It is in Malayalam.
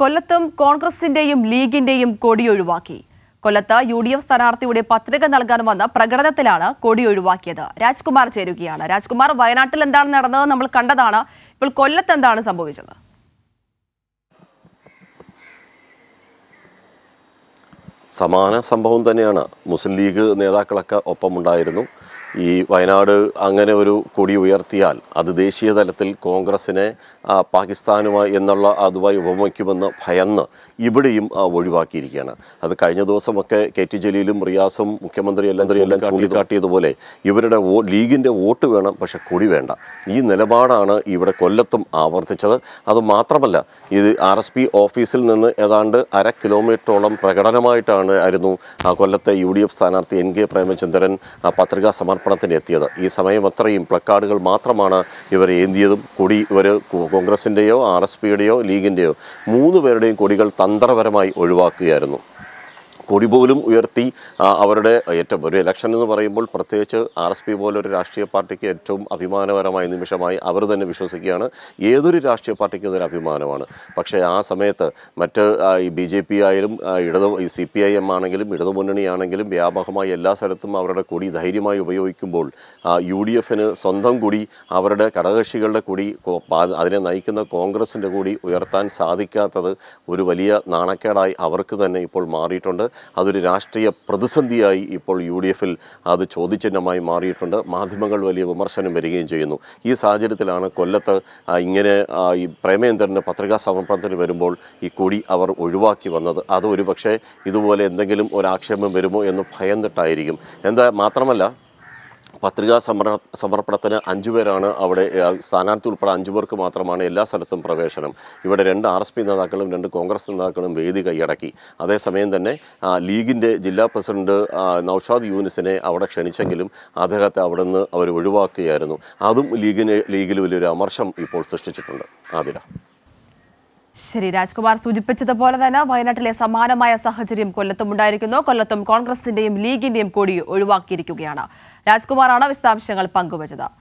കൊല്ലത്തും കോൺഗ്രസിന്റെയും ലീഗിന്റെയും കൊടിയൊഴിവാക്കി കൊല്ലത്ത് യു ഡി എഫ് സ്ഥാനാർത്ഥിയുടെ പത്രിക നൽകാൻ വന്ന പ്രകടനത്തിലാണ് കൊടിയൊഴിവാക്കിയത് രാജ്കുമാർ ചേരുകയാണ് രാജ്കുമാർ വയനാട്ടിൽ എന്താണ് നടന്നത് നമ്മൾ കണ്ടതാണ് ഇപ്പോൾ കൊല്ലത്ത് എന്താണ് സംഭവിച്ചത് സമാന സംഭവം തന്നെയാണ് മുസ്ലിം ലീഗ് നേതാക്കളൊക്കെ ഒപ്പമുണ്ടായിരുന്നു ഈ വയനാട് അങ്ങനെ ഒരു കൊടി ഉയർത്തിയാൽ അത് ദേശീയ തലത്തിൽ കോൺഗ്രസിനെ പാകിസ്ഥാനുമായി എന്നുള്ള അതുമായി ഉപമിക്കുമെന്ന് ഭയന്ന് ഇവിടെയും ഒഴിവാക്കിയിരിക്കുകയാണ് അത് കഴിഞ്ഞ ദിവസമൊക്കെ കെ ടി ജലീലും റിയാസും മുഖ്യമന്ത്രി എല്ലാം എല്ലാം ചൂണ്ടിക്കാട്ടിയതുപോലെ ഇവരുടെ വോ ലീഗിൻ്റെ വോട്ട് വേണം പക്ഷെ കൊടി വേണ്ട ഈ നിലപാടാണ് ഇവിടെ കൊല്ലത്തും ആവർത്തിച്ചത് അത് മാത്രമല്ല ഇത് ആർ എസ് പി ഓഫീസിൽ നിന്ന് ഏതാണ്ട് അര കിലോമീറ്ററോളം പ്രകടനമായിട്ടാണ് ആയിരുന്നു കൊല്ലത്തെ യു ഡി എഫ് സ്ഥാനാർത്ഥി എൻ കെ പ്രേമചന്ദ്രൻ പത്രികാ സമർപ്പണത്തിന് എത്തിയത് ഈ സമയം അത്രയും പ്ലക്കാർഡുകൾ മാത്രമാണ് ഇവർ ഏന്തിയതും കൊടി ഇവർ കോൺഗ്രസിൻ്റെയോ ആർ എസ് പിയുടെയോ ലീഗിൻ്റെയോ മൂന്ന് പേരുടെയും കൊടികൾ തന്ത്രപരമായി ഒഴിവാക്കുകയായിരുന്നു കൊടി പോലും ഉയർത്തി അവരുടെ ഏറ്റവും ഒരു ഇലക്ഷൻ എന്ന് പറയുമ്പോൾ പ്രത്യേകിച്ച് ആർ എസ് പി പോലൊരു ഒരു രാഷ്ട്രീയ പാർട്ടിക്ക് ഏറ്റവും അഭിമാനകരമായ നിമിഷമായി അവർ തന്നെ വിശ്വസിക്കുകയാണ് ഏതൊരു രാഷ്ട്രീയ പാർട്ടിക്കും അതൊരു അഭിമാനമാണ് പക്ഷേ ആ സമയത്ത് മറ്റ് ഈ ബി ജെ പി ആയാലും ഇടതു ഈ സി പി ഐ എം ആണെങ്കിലും ആണെങ്കിലും വ്യാപകമായി എല്ലാ സ്ഥലത്തും അവരുടെ കൊടി ധൈര്യമായി ഉപയോഗിക്കുമ്പോൾ യു ഡി എഫിന് സ്വന്തം കൂടി അവരുടെ ഘടകകക്ഷികളുടെ കൂടി അതിനെ നയിക്കുന്ന കോൺഗ്രസിൻ്റെ കൂടി ഉയർത്താൻ സാധിക്കാത്തത് ഒരു വലിയ നാണക്കേടായി അവർക്ക് തന്നെ ഇപ്പോൾ മാറിയിട്ടുണ്ട് അതൊരു രാഷ്ട്രീയ പ്രതിസന്ധിയായി ഇപ്പോൾ യു ഡി എഫിൽ അത് ചോദ്യചിഹ്നമായി മാറിയിട്ടുണ്ട് മാധ്യമങ്ങൾ വലിയ വിമർശനം വരികയും ചെയ്യുന്നു ഈ സാഹചര്യത്തിലാണ് കൊല്ലത്ത് ഇങ്ങനെ ഈ പ്രേമേന്ദ്രൻ്റെ പത്രികാ സമർപ്പണത്തിന് വരുമ്പോൾ ഈ കൊടി അവർ ഒഴിവാക്കി വന്നത് അത് പക്ഷേ ഇതുപോലെ എന്തെങ്കിലും ഒരാക്ഷേപം വരുമോ എന്ന് ഭയന്നിട്ടായിരിക്കും എന്താ മാത്രമല്ല പത്രികാ സമര സമർപ്പണത്തിന് അഞ്ചു പേരാണ് അവിടെ സ്ഥാനാർത്ഥി ഉൾപ്പെടെ അഞ്ചു പേർക്ക് മാത്രമാണ് എല്ലാ സ്ഥലത്തും പ്രവേശനം ഇവിടെ രണ്ട് ആർ എസ് പി നേതാക്കളും രണ്ട് കോൺഗ്രസ് നേതാക്കളും വേദി കൈയടക്കി അതേസമയം തന്നെ ലീഗിൻ്റെ ജില്ലാ പ്രസിഡന്റ് നൌഷാദ് യൂനിസിനെ അവിടെ ക്ഷണിച്ചെങ്കിലും അദ്ദേഹത്തെ അവിടെ നിന്ന് അവർ ഒഴിവാക്കുകയായിരുന്നു അതും ലീഗിന് ലീഗിൽ വലിയൊരു അമർഷം ഇപ്പോൾ സൃഷ്ടിച്ചിട്ടുണ്ട് ആതിര ശരി രാജ്കുമാർ സൂചിപ്പിച്ചതുപോലെ തന്നെ വയനാട്ടിലെ സമാനമായ സാഹചര്യം കൊല്ലത്തും ഉണ്ടായിരിക്കുന്നു കൊല്ലത്തും കോൺഗ്രസിന്റെയും ലീഗിന്റെയും കൂടി ഒഴിവാക്കിയിരിക്കുകയാണ് രാജ്കുമാറാണ് വിശദാംശങ്ങൾ പങ്കുവച്ചത്